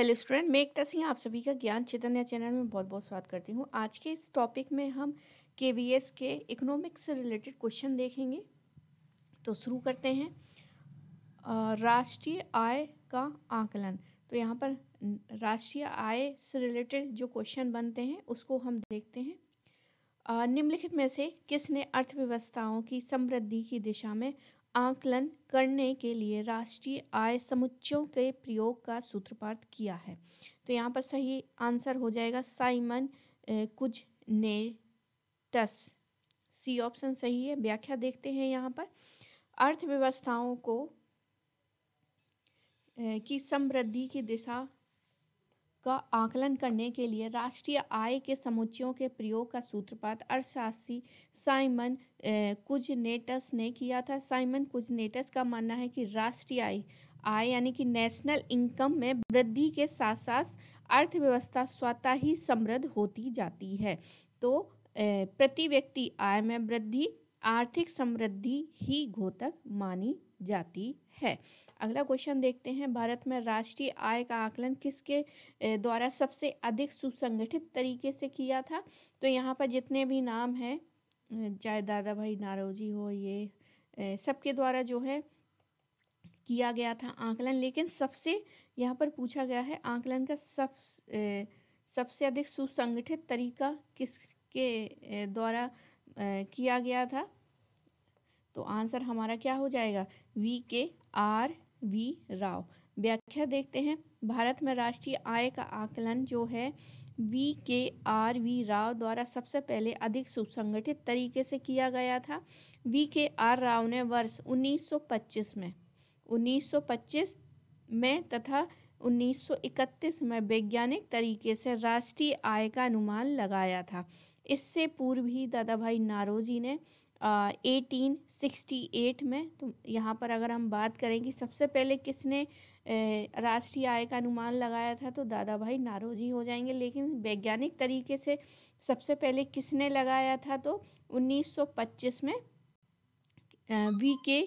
hello student मैं एकता सिंह आप सभी का ज्ञान चैतन्य चैनल में बहुत बहुत स्वागत करती हूँ आज के इस टॉपिक में हम के के इकोनॉमिक्स से रिलेटेड क्वेश्चन देखेंगे तो शुरू करते हैं राष्ट्रीय आय का आकलन तो यहाँ पर राष्ट्रीय आय से रिलेटेड जो क्वेश्चन बनते हैं उसको हम देखते हैं निम्नलिखित में से किसने अर्थव्यवस्थाओं की समृद्धि की दिशा में आकलन करने के लिए राष्ट्रीय आय समुच्चयों के प्रयोग का सूत्रपात किया है तो यहाँ पर सही आंसर हो जाएगा साइमन कुछ ने टस सी ऑप्शन सही है व्याख्या देखते हैं यहाँ पर अर्थव्यवस्थाओं को की समृद्धि की दिशा का आकलन करने के लिए राष्ट्रीय आय के समुच्चयों के प्रयोग का सूत्रपात अर्थशास्त्री साइमन कुजनेटस ने किया था साइमन कुजनेटस का मानना है कि राष्ट्रीय आय आय यानी कि नेशनल इनकम में वृद्धि के साथ साथ अर्थव्यवस्था स्वतः ही समृद्ध होती जाती है तो प्रति व्यक्ति आय में वृद्धि आर्थिक समृद्धि ही घोतक मानी जाती है अगला क्वेश्चन देखते हैं भारत में राष्ट्रीय आय का आकलन किसके द्वारा सबसे अधिक सुसंगठित तरीके से किया था तो यहाँ पर जितने भी नाम हैं चाहे दादा भाई नारोजी हो ये सबके द्वारा जो है किया गया था आकलन लेकिन सबसे यहाँ पर पूछा गया है आकलन का सब सबसे अधिक सुसंगठित तरीका किसके द्वारा किया गया था तो आंसर हमारा क्या हो जाएगा वी के आर वी राव व्याख्या देखते हैं भारत में राष्ट्रीय आय का आकलन जो है वी के आर वी राव द्वारा सबसे पहले अधिक सुसंगठित तरीके से किया गया था वी के आर राव ने वर्ष 1925 में 1925 में तथा 1931 में वैज्ञानिक तरीके से राष्ट्रीय आय का अनुमान लगाया था इससे पूर्व ही दादा भाई नारो जी ने एटीन सिक्सटी एट में तो यहाँ पर अगर हम बात करें कि सबसे पहले किसने राष्ट्रीय आय का अनुमान लगाया था तो दादा भाई नारोजी हो जाएंगे लेकिन वैज्ञानिक तरीके से सबसे पहले किसने लगाया था तो 1925 में वी के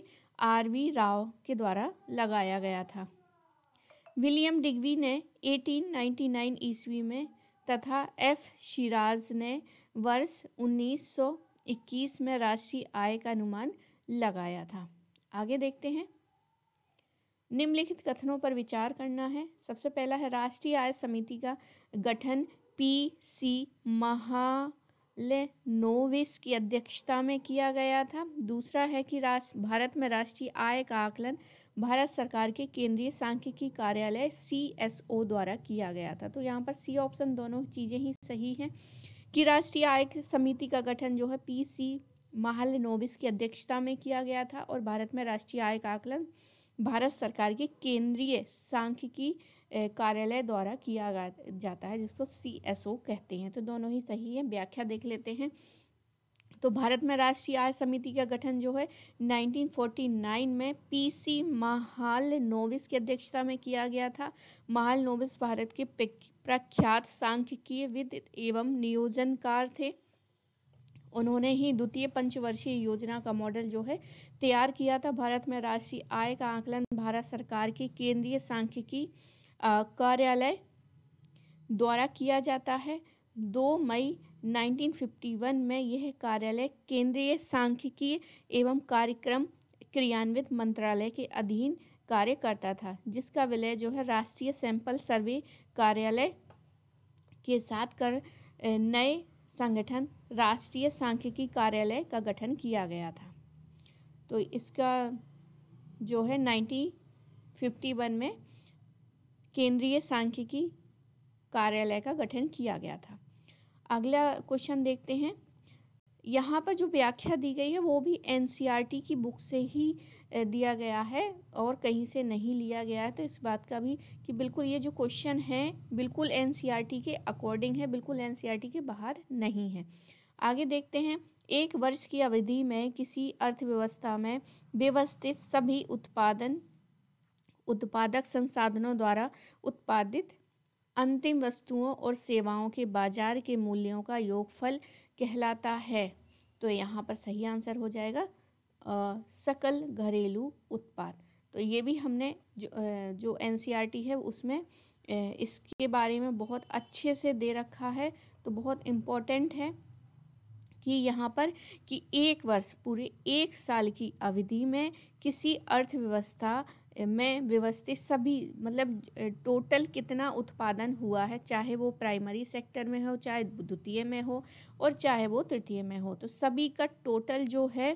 आर वी राव के द्वारा लगाया गया था विलियम डिग्वी ने 1899 ईस्वी में तथा एफ शिराज ने वर्ष 1921 में राष्ट्रीय आय का अनुमान लगाया था आगे देखते हैं निम्नलिखित कथनों पर विचार करना है सबसे पहला है राष्ट्रीय आय समिति का गठन पी सी महालेनोविस की अध्यक्षता में किया गया था दूसरा है कि राष्ट्र भारत में राष्ट्रीय आय का आकलन भारत सरकार के केंद्रीय सांख्यिकी कार्यालय सी एस ओ द्वारा किया गया था तो यहाँ पर सी ऑप्शन दोनों चीज़ें ही सही हैं की राष्ट्रीय आय समिति का गठन जो है पी सी महाल की अध्यक्षता में किया गया था और भारत में राष्ट्रीय आय का आकलन भारत सरकार के केंद्रीय सांख्यिकी कार्यालय द्वारा किया जाता है जिसको सी कहते हैं तो दोनों ही सही है व्याख्या देख लेते हैं तो भारत में राष्ट्रीय आय समिति का गठन जो है 1949 में पीसी महाल नोविस की अध्यक्षता में किया गया था महाल नोविस भारत के प्रख्यात सांख्यिकीय विद एवं नियोजनकार थे उन्होंने ही द्वितीय पंचवर्षीय योजना का मॉडल जो है तैयार किया था भारत में राष्ट्रीय आय का आकलन भारत सरकार के केंद्रीय सांख्यिकी कार्यालय द्वारा किया जाता है दो मई 1951 में यह कार्यालय केंद्रीय सांख्यिकी एवं कार्यक्रम क्रियान्वित मंत्रालय के अधीन कार्य करता था जिसका विलय जो है राष्ट्रीय सैंपल सर्वे कार्यालय के साथ कर नए संगठन राष्ट्रीय सांख्यिकी कार्यालय का गठन किया गया था तो इसका जो है 1951 में केंद्रीय सांख्यिकी कार्यालय का गठन किया गया था अगला क्वेश्चन देखते हैं यहाँ पर जो व्याख्या दी गई है वो भी एन e की बुक से ही दिया गया है और कहीं से नहीं लिया गया है तो इस बात का भी कि बिल्कुल ये जो क्वेश्चन है बिल्कुल एन e के अकॉर्डिंग है बिल्कुल एन e के बाहर नहीं है आगे देखते हैं एक वर्ष की अवधि में किसी अर्थव्यवस्था में व्यवस्थित सभी उत्पादन उत्पादक संसाधनों द्वारा उत्पादित अंतिम वस्तुओं और सेवाओं के बाजार के मूल्यों का योगफल कहलाता है तो यहाँ पर सही आंसर हो जाएगा आ, सकल घरेलू उत्पाद तो ये भी हमने जो जो एन e है उसमें इसके बारे में बहुत अच्छे से दे रखा है तो बहुत इम्पोर्टेंट है कि यहाँ पर कि एक वर्ष पूरे एक साल की अवधि में किसी अर्थव्यवस्था में व्यवस्थित सभी मतलब टोटल कितना उत्पादन हुआ है चाहे वो प्राइमरी सेक्टर में हो चाहे द्वितीय में हो और चाहे वो तृतीय में हो तो सभी का टोटल जो है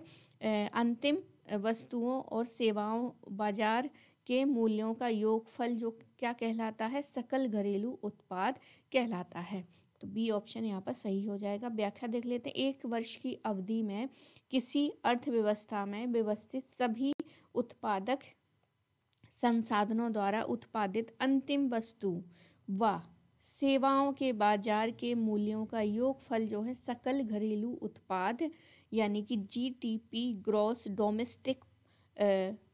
अंतिम वस्तुओं और सेवाओं बाजार के मूल्यों का योगफल जो क्या कहलाता है सकल घरेलू उत्पाद कहलाता है तो बी ऑप्शन यहाँ पर सही हो जाएगा व्याख्या देख लेते हैं एक वर्ष की अवधि में किसी अर्थव्यवस्था में व्यवस्थित सभी उत्पादक संसाधनों द्वारा उत्पादित अंतिम वस्तु व सेवाओं के बाजार के मूल्यों का योगफल जो है सकल घरेलू उत्पाद यानी कि जीटीपी ग्रॉस डोमेस्टिक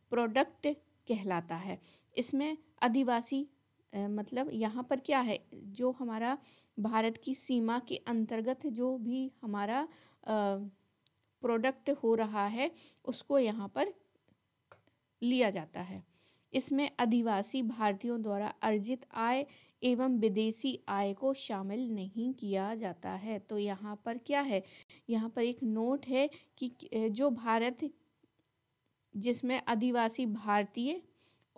प्रोडक्ट कहलाता है इसमें आदिवासी मतलब यहाँ पर क्या है जो हमारा भारत की सीमा के अंतर्गत जो भी हमारा प्रोडक्ट हो रहा है उसको यहाँ पर लिया जाता है इसमें आदिवासी भारतीयों द्वारा अर्जित आय एवं विदेशी आय को शामिल नहीं किया जाता है तो यहाँ पर क्या है यहाँ पर एक नोट है कि जो भारत जिसमें आदिवासी भारतीय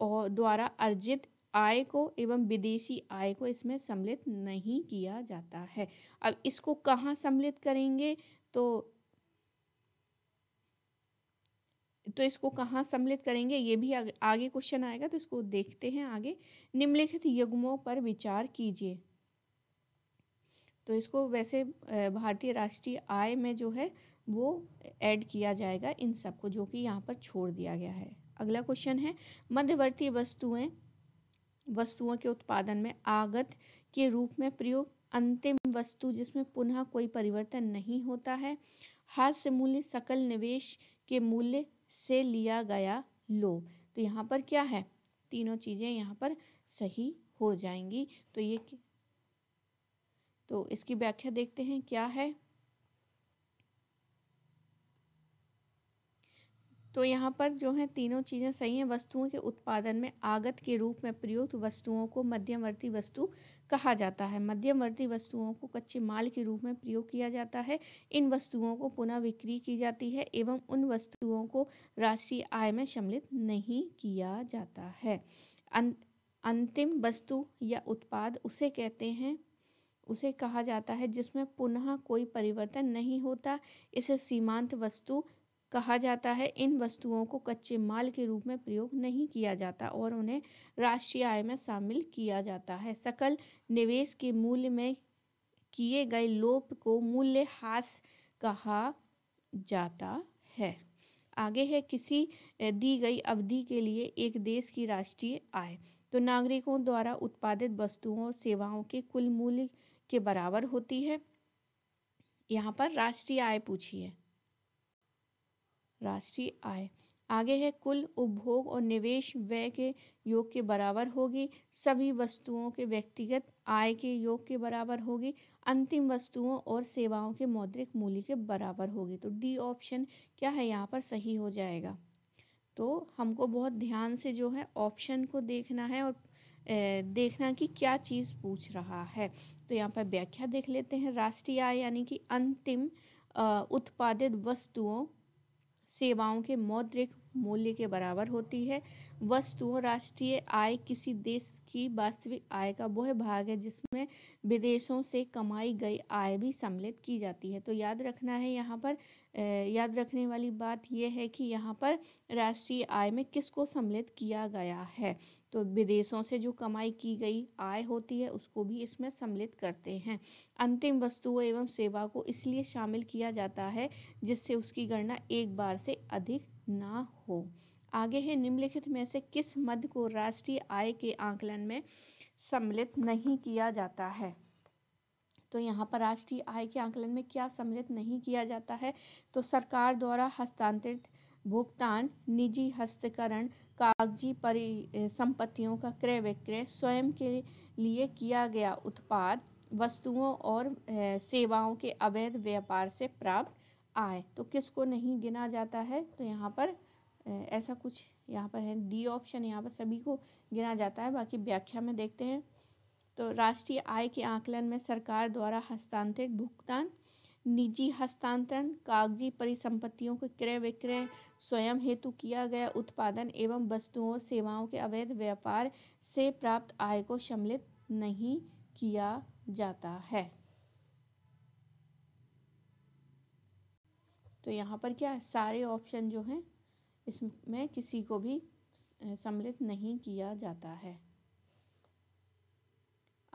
और द्वारा अर्जित आय को एवं विदेशी आय को इसमें सम्मिलित नहीं किया जाता है अब इसको कहाँ सम्मिलित करेंगे तो तो इसको कहाँ सम्मिलित करेंगे ये भी आगे, आगे क्वेश्चन आएगा तो इसको देखते हैं आगे निम्नलिखित युग्मों पर विचार कीजिए तो इसको वैसे भारतीय राष्ट्रीय आय में जो है वो ऐड किया जाएगा इन सबको जो कि यहाँ पर छोड़ दिया गया है अगला क्वेश्चन है मध्यवर्ती वस्तुएं वस्तुओं के उत्पादन में आगत के रूप में प्रयोग अंतिम वस्तु जिसमें पुनः कोई परिवर्तन नहीं होता है हास्य मूल्य सकल निवेश के मूल्य से लिया गया लो तो यहाँ पर क्या है तीनों चीज़ें यहाँ पर सही हो जाएंगी तो ये तो इसकी व्याख्या देखते हैं क्या है तो यहाँ पर जो है तीनों चीज़ें सही हैं वस्तुओं के उत्पादन में आगत के रूप में प्रयुक्त वस्तुओं को मध्यमवर्ती वस्तु कहा जाता है मध्यमवर्ती वस्तुओं को कच्चे माल के रूप में प्रयोग किया जाता है इन वस्तुओं को पुनः विक्री की जाती है एवं उन वस्तुओं को राष्ट्रीय आय में सम्मिलित नहीं किया जाता है अं-, अंतिम वस्तु या उत्पाद उसे कहते हैं उसे कहा जाता है जिसमें पुनः कोई परिवर्तन नहीं होता इसे सीमांत वस्तु कहा जाता है इन वस्तुओं को कच्चे माल के रूप में प्रयोग नहीं किया जाता और उन्हें राष्ट्रीय आय में शामिल किया जाता है सकल निवेश के मूल्य में किए गए लोप को मूल्य हास कहा जाता है आगे है किसी दी गई अवधि के लिए एक देश की राष्ट्रीय आय तो नागरिकों द्वारा उत्पादित वस्तुओं और सेवाओं के कुल मूल्य के बराबर होती है यहाँ पर राष्ट्रीय आय पूछिए राष्ट्रीय आय आगे है कुल उपभोग और निवेश व्यय के योग के बराबर होगी सभी वस्तुओं के व्यक्तिगत आय के योग के बराबर होगी अंतिम वस्तुओं और सेवाओं के मौद्रिक मूल्य के बराबर होगी तो डी ऑप्शन क्या है यहाँ पर सही हो जाएगा तो हमको बहुत ध्यान से जो है ऑप्शन को देखना है और देखना कि क्या चीज़ पूछ रहा है तो यहाँ पर व्याख्या देख लेते हैं राष्ट्रीय आय यानी कि अंतिम उत्पादित वस्तुओं सेवाओं के मौद्रिक मूल्य के बराबर होती है वस्तुओं राष्ट्रीय आय किसी देश की वास्तविक आय का वह भाग है जिसमें विदेशों से कमाई गई आय भी सम्मिलित की जाती है तो याद रखना है यहाँ पर याद रखने वाली बात यह है कि यहाँ पर राष्ट्रीय आय में किसको सम्मिलित किया गया है तो विदेशों से जो कमाई की गई आय होती है उसको भी इसमें सम्मिलित करते हैं अंतिम वस्तुओं एवं सेवा को इसलिए शामिल किया जाता है जिससे उसकी गणना एक बार से अधिक ना हो आगे है निम्नलिखित में से किस मद को राष्ट्रीय आय के आंकलन में सम्मिलित नहीं किया जाता है तो यहाँ पर राष्ट्रीय आय के आंकलन में क्या सम्मिलित नहीं किया जाता है तो सरकार द्वारा हस्तांतरित भुगतान निजी हस्तकरण कागजी परि संपत्तियों का क्रय विक्रय स्वयं के लिए किया गया उत्पाद वस्तुओं और सेवाओं के अवैध व्यापार से प्राप्त आय तो किसको नहीं गिना जाता है तो यहाँ पर ऐसा कुछ यहाँ पर है डी ऑप्शन यहाँ पर सभी को गिना जाता है बाकी व्याख्या में देखते हैं तो राष्ट्रीय आय के आकलन में सरकार द्वारा हस्तांतरित भुगतान निजी हस्तांतरण कागजी परिसंपत्तियों के क्रय विक्रय स्वयं हेतु किया गया उत्पादन एवं वस्तुओं और सेवाओं के अवैध व्यापार से प्राप्त आय को सम्मिलित नहीं किया जाता है तो यहाँ पर क्या सारे ऑप्शन जो हैं इसमें किसी को भी सम्मिलित नहीं किया जाता है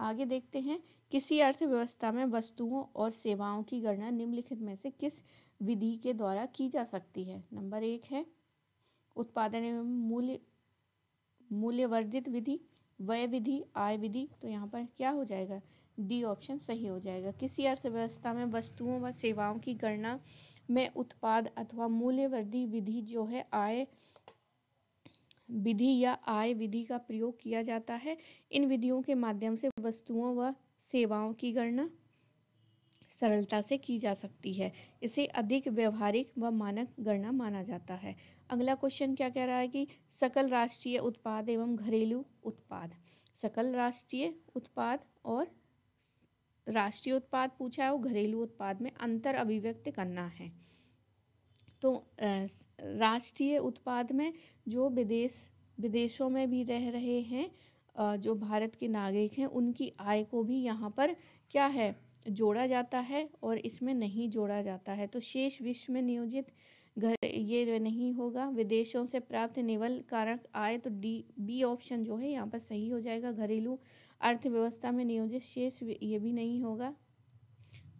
आगे देखते हैं किसी अर्थव्यवस्था में वस्तुओं और सेवाओं की गणना निम्नलिखित में से किस विधि के द्वारा की जा सकती है नंबर एक है उत्पादन एवं मूल्य मूल्यवर्धित विधि व्यय विधि आय विधि तो यहाँ पर क्या हो जाएगा डी ऑप्शन सही हो जाएगा किसी अर्थव्यवस्था में वस्तुओं व सेवाओं की गणना में उत्पाद अथवा मूल्यवर्धि विधि जो है आय विधि या आय विधि का प्रयोग किया जाता है इन विधियों के माध्यम से वस्तुओं व सेवाओं की गणना सरलता से की जा सकती है इसे अधिक व्यवहारिक व मानक गणना माना जाता है अगला क्वेश्चन क्या कह रहा है कि सकल राष्ट्रीय उत्पाद एवं घरेलू उत्पाद सकल राष्ट्रीय उत्पाद और राष्ट्रीय उत्पाद पूछा है और घरेलू उत्पाद में अंतर अभिव्यक्त करना है तो राष्ट्रीय उत्पाद में जो विदेश विदेशों में भी रह रहे हैं जो भारत के नागरिक हैं उनकी आय को भी यहाँ पर क्या है जोड़ा जाता है और इसमें नहीं जोड़ा जाता है तो शेष विश्व में नियोजित घर ये नहीं होगा विदेशों से प्राप्त निवल कारक आय तो डी बी ऑप्शन जो है यहाँ पर सही हो जाएगा घरेलू अर्थव्यवस्था में नियोजित शेष ये भी नहीं होगा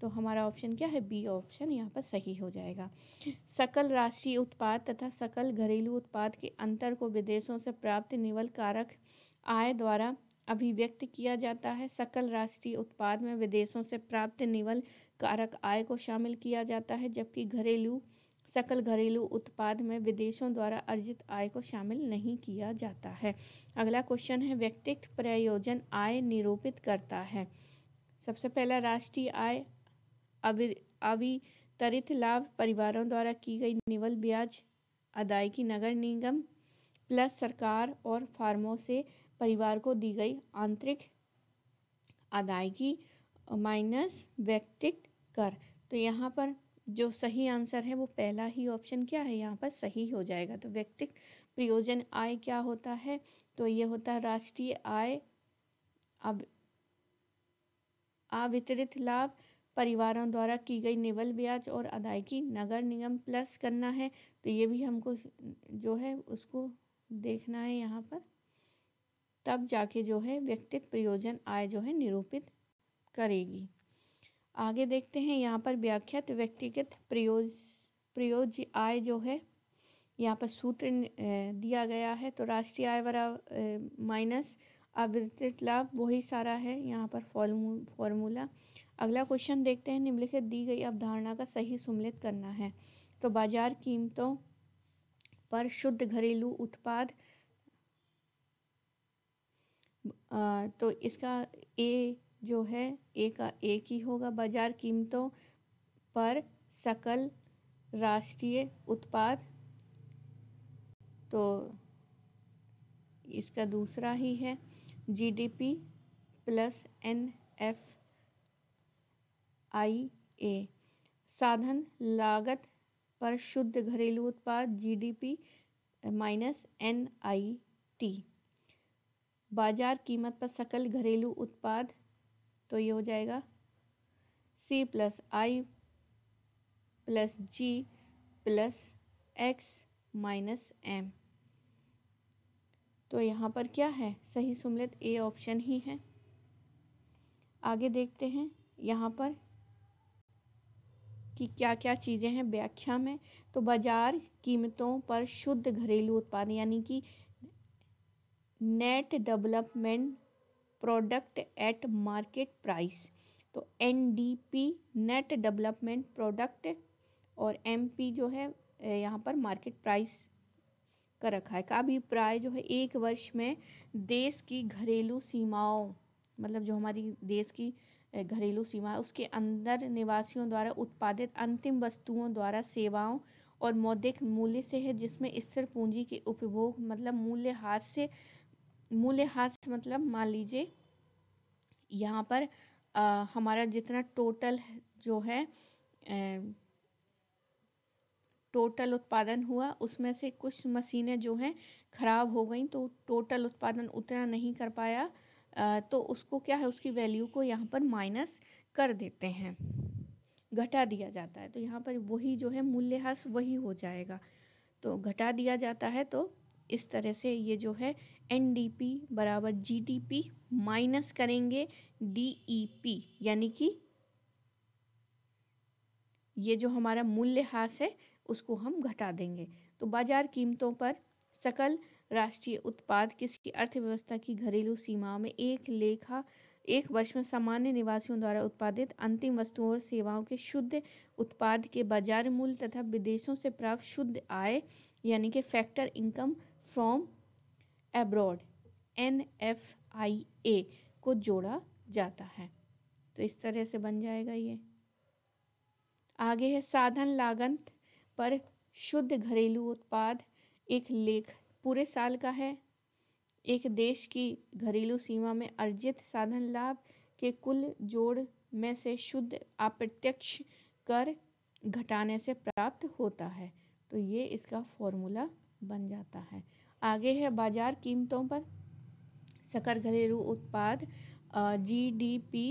तो हमारा ऑप्शन क्या है बी ऑप्शन यहाँ पर सही हो जाएगा सकल राष्ट्रीय उत्पाद तथा सकल घरेलू उत्पाद के अंतर को विदेशों से प्राप्त निवल कारक आय द्वारा अभिव्यक्त किया जाता है सकल राष्ट्रीय उत्पाद में विदेशों से प्राप्त निवल कारक आय को शामिल किया जाता है जबकि घरेलू सकल घरेलू उत्पाद में विदेशों द्वारा अर्जित आय को शामिल नहीं किया जाता है अगला क्वेश्चन है व्यक्तिगत प्रयोजन आय निरूपित करता है सबसे पहला राष्ट्रीय आय अवितरित लाभ परिवारों द्वारा की गई निवल ब्याज अदायगी नगर निगम प्लस सरकार और फार्मों से परिवार को दी गई आंतरिक अदायगी माइनस व्यक्तिक कर तो यहाँ पर जो सही आंसर है वो पहला ही ऑप्शन क्या है यहाँ पर सही हो जाएगा तो व्यक्तिक प्रयोजन आय क्या होता है तो ये होता है राष्ट्रीय आय अब अवितरित लाभ परिवारों द्वारा की गई निवल ब्याज और अदायगी नगर निगम प्लस करना है तो ये भी हमको जो है उसको देखना है यहाँ पर तब जाके जो है व्यक्तिक प्रयोजन आय जो है निरूपित करेगी आगे देखते हैं यहाँ पर व्याख्यात व्यक्तिगत प्रयोज प्रयोज आय जो है यहाँ पर सूत्र दिया गया है तो राष्ट्रीय आय बराबर माइनस अवितरित लाभ वही सारा है यहाँ पर फॉर्मू फॉर्मूला अगला क्वेश्चन देखते हैं निम्नलिखित दी गई अवधारणा का सही सुमलित करना है तो बाजार कीमतों पर शुद्ध घरेलू उत्पाद आ, तो इसका ए जो है एक एक ही होगा बाजार कीमतों पर सकल राष्ट्रीय उत्पाद तो इसका दूसरा ही है GDP plus N F I A साधन लागत पर शुद्ध घरेलू उत्पाद GDP minus N I T बाजार कीमत पर सकल घरेलू उत्पाद तो ये हो जाएगा C plus I plus G plus X minus M तो यहाँ पर क्या है सही सुमलित ए ऑप्शन ही है आगे देखते हैं यहाँ पर कि क्या क्या चीज़ें हैं व्याख्या में तो बाजार कीमतों पर शुद्ध घरेलू उत्पाद यानी कि net development product at market price तो N D P net development product और एम पी जो है यहाँ पर मार्केट प्राइस का रखा है का भी प्राय जो है एक वर्ष में देश की घरेलू सीमाओं मतलब जो हमारी देश की घरेलू सीमा है उसके अंदर निवासियों द्वारा उत्पादित अंतिम वस्तुओं द्वारा सेवाओं और मौद्रिक मूल्य से है जिसमें स्थिर पूंजी के उपभोग मतलब मूल्य हाथ से मूल्यह्रास मतलब मान लीजिए यहाँ पर आ, हमारा जितना टोटल जो है ए, टोटल उत्पादन हुआ उसमें से कुछ मशीनें जो हैं ख़राब हो गई तो टोटल उत्पादन उतना नहीं कर पाया आ, तो उसको क्या है उसकी वैल्यू को यहाँ पर माइनस कर देते हैं घटा दिया जाता है तो यहाँ पर वही जो है मूल्यह्रास वही हो जाएगा तो घटा दिया जाता है तो इस तरह से ये जो है एन डी पी बराबर जी डी पी माइनस करेंगे डी ई पी यानी कि ये जो हमारा मूल्यह्रास है उसको हम घटा देंगे तो बाजार कीमतों पर सकल राष्ट्रीय उत्पाद किसकी अर्थव्यवस्था की घरेलू सीमाओं में एक लेखा एक वर्ष में सामान्य निवासियों द्वारा उत्पादित अंतिम वस्तुओं और सेवाओं के शुद्ध उत्पाद के बाजार मूल्य तथा विदेशों से प्राप्त शुद्ध आय यानी कि factor income from abroad N F I A को जोड़ा जाता है तो इस तरह से बन जाएगा ये आगे है साधन लागत पर शुद्ध घरेलू उत्पाद एक लेख पूरे साल का है एक देश की घरेलू सीमा में अर्जित साधन लाभ के कुल जोड़ में से शुद्ध अप्रत्यक्ष कर घटाने से प्राप्त होता है तो ये इसका फॉर्मूला बन जाता है आगे है बाजार कीमतों पर सकर घरेलू उत्पाद जीडीपी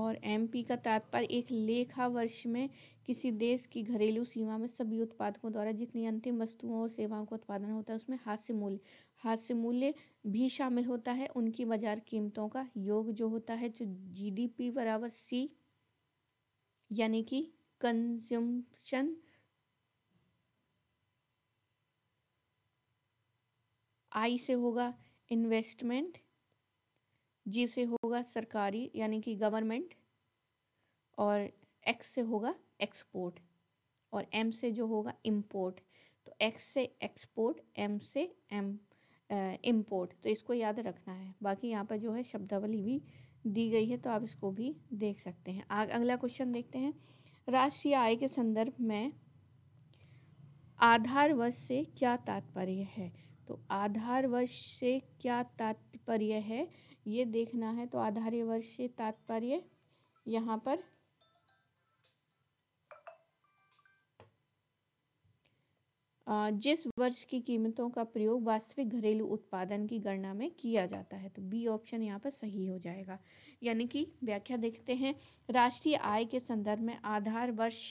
और एमपी का तात्पर्य एक लेखा वर्ष में किसी देश की घरेलू सीमा में सभी उत्पादकों द्वारा जितनी अंतिम वस्तुओं और सेवाओं का उत्पादन होता है उसमें हास्य मूल्य हास्य मूल्य भी शामिल होता है उनकी बाजार कीमतों का योग जो होता है जो जीडीपी बराबर सी यानी कि कंज्यूमशन आई से होगा इन्वेस्टमेंट जी से होगा सरकारी यानी कि गवर्नमेंट और एक्स से होगा एक्सपोर्ट और एम से जो होगा इम्पोर्ट तो एक्स से एक्सपोर्ट एम से एम इम्पोर्ट तो इसको याद रखना है बाकी यहाँ पर जो है शब्दावली भी दी गई है तो आप इसको भी देख सकते हैं आग अगला क्वेश्चन देखते हैं राष्ट्रीय आय के संदर्भ में आधार वर्ष से क्या तात्पर्य है तो आधार वर्ष से क्या तात्पर्य है ये देखना है तो आधार वर्ष से तात्पर्य यहाँ पर जिस वर्ष की कीमतों का प्रयोग वास्तविक घरेलू उत्पादन की गणना में किया जाता है तो बी ऑप्शन यहाँ पर सही हो जाएगा यानी कि व्याख्या देखते हैं राष्ट्रीय आय के संदर्भ में आधार वर्ष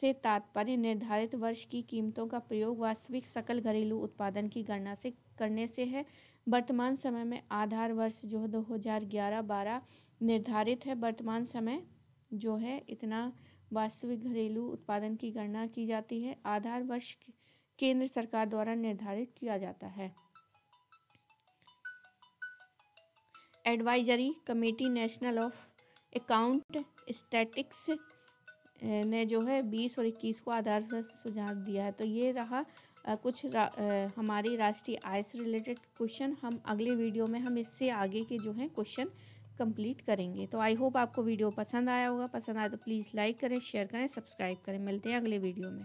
से तात्पर्य निर्धारित वर्ष की कीमतों का प्रयोग वास्तविक सकल घरेलू उत्पादन की गणना से करने से है वर्तमान समय में आधार वर्ष जो दो हज़ार ग्यारह बारह निर्धारित है वर्तमान समय जो है इतना वास्तविक घरेलू उत्पादन की गणना की जाती है आधार वर्ष केंद्र सरकार द्वारा निर्धारित किया जाता है advisory committee national of account statics ने जो है बीस और इक्कीस को आधार से सुझाव दिया है तो ये रहा आ, कुछ रा, आ, हमारी राष्ट्रीय आय से रिलेटेड क्वेश्चन हम अगले वीडियो में हम इससे आगे के जो हैं क्वेश्चन कंप्लीट करेंगे तो आई होप आपको वीडियो पसंद आया होगा पसंद आया तो प्लीज़ लाइक करें शेयर करें सब्सक्राइब करें मिलते हैं अगले वीडियो में